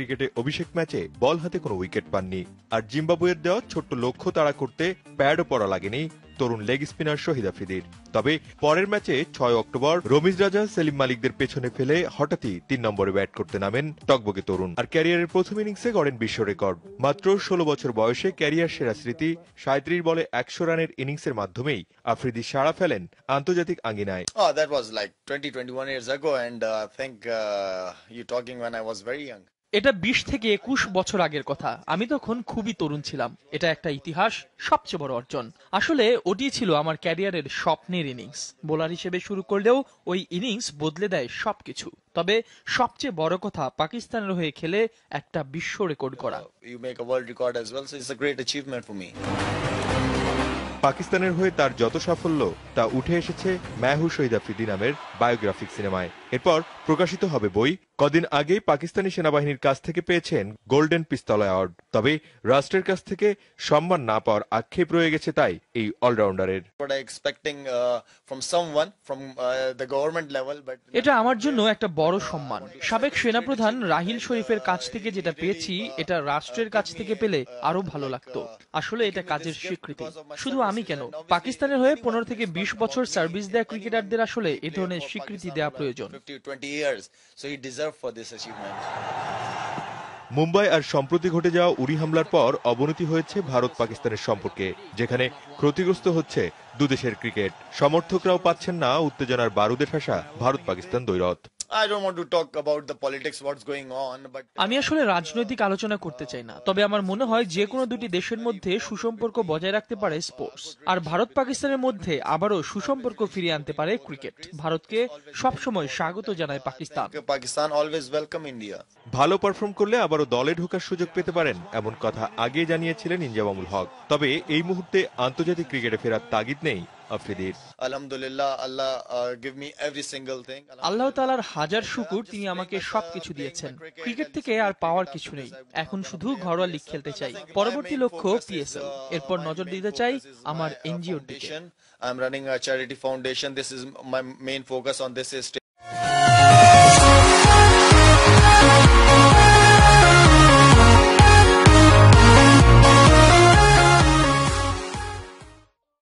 ক্রিকেটে অভিষেক ম্যাচে বল হাতে কোনো উইকেট পাননি আর জিম্বাবুয়ের দেওয়া ছোট্ট লক্ষ্য তাড়া করতে প্যাডও পড়া লাগেনি তরুণ লেগ স্পিনার শহীদ আফ্রিদির তবে পরের ম্যাচে ছয় অক্টোবর রমিজ রাজা সেলিম মালিকদের পেছনে ফেলে হঠাৎই তিন নম্বরে ব্যাট করতে নামেন টকবগে তরুণ আর ক্যারিয়ারের প্রথম ইনিংসে গড়েন বিশ্ব রেকর্ড মাত্র ষোলো বছর বয়সে ক্যারিয়ার সেরা স্মৃতি সাঁত্রিশ বলে একশো রানের ইনিংসের মাধ্যমেই আফ্রিদি সাড়া ফেলেন আন্তর্জাতিক আঙ্গিনায় Oh, that was like 20, 21 years ago, and uh, I think uh, when I was very এটা বিশ থেকে একুশ বছর আগের কথা আমি তখন খুবই তরুণ ছিলাম এটা একটা ইতিহাস সবচেয়ে বড় অর্জন আসলে ওটি ছিল আমার ক্যারিয়ারের স্বপ্নের ইনিংস বোলার হিসেবে শুরু করলেও ওই ইনিংস বদলে দেয় সবকিছু তবে সবচেয়ে বড় কথা পাকিস্তানের হয়ে খেলে একটা বিশ্ব রেকর্ড করা you world record great achievement পাকিস্তানের হয়ে তার যত সাফল্য তা উঠে এসেছে ম্যাহু শহীদ আফ্রিদি নামের বায়োগ্রাফিক সিনেমায় এরপর প্রকাশিত হবে বই কদিন আগেই পাকিস্তানি সেনাবাহিনীর কাছ থেকে পেয়েছেন গোল্ডেন পিস্তল অ্যাওয়ার্ড তবে রাষ্ট্রের কাছ থেকে সম্মান না পাওয়ার আক্ষেপ রয়ে গেছে তাই এই অলরাউন্ডারের uh, uh, এটা আমার জন্য একটা বড় সম্মান সাবেক সেনাপ্রধান রাহিল শরীফের কাছ থেকে যেটা পেয়েছি এটা রাষ্ট্রের কাছ থেকে পেলে আরো ভালো লাগতো আসলে এটা কাজের স্বীকৃতি শুধু আমি কেন পাকিস্তানের হয়ে পনেরো থেকে বিশ বছর সার্ভিস দেয়া ক্রিকেটারদের আসলে এ ধরনের স্বীকৃতি দেওয়া প্রয়োজন মুম্বাই আর সম্প্রতি ঘটে যাওয়া উড়ি হামলার পর অবনতি হয়েছে ভারত পাকিস্তানের সম্পর্কে যেখানে ক্ষতিগ্রস্ত হচ্ছে দুদেশের ক্রিকেট সমর্থকরাও পাচ্ছেন না উত্তেজনার বারুদে ঠাসা ভারত পাকিস্তান দ্বৈরথ Uh, আমি আসলে রাজনৈতিক আলোচনা করতে চাই না তবে আমার মনে হয় যে কোনো দুটি দেশের মধ্যে সুসম্পর্ক বজায় রাখতে পারে স্পোর্টস আর ভারত পাকিস্তানের মধ্যে আবারও সুসম্পর্ক ফিরিয়ে আনতে পারে ক্রিকেট ভারতকে সবসময় স্বাগত জানায় Pakistan Pakistan always welcome India ভালো পারফর্ম করলে আবারও দলে ঢোকার সুযোগ পেতে পারেন এমন কথা আগে জানিয়েছিলেন ইনজামামুল হক তবে এই মুহূর্তে আন্তর্জাতিক ক্রিকেটে ফেরার তাগিদ নেই আল্লাহ হাজার শুকুর তিনি আমাকে সবকিছু দিয়েছেন ক্রিকেট থেকে আর পাওয়ার কিছু নেই এখন শুধু ঘরোয়া লিগ খেলতে চাই পরবর্তী লক্ষ্য পিএসএল uh, এরপর নজর দিতে চাই আমার uh, এনজিও দিকে I am running a charity foundation this is my main focus on this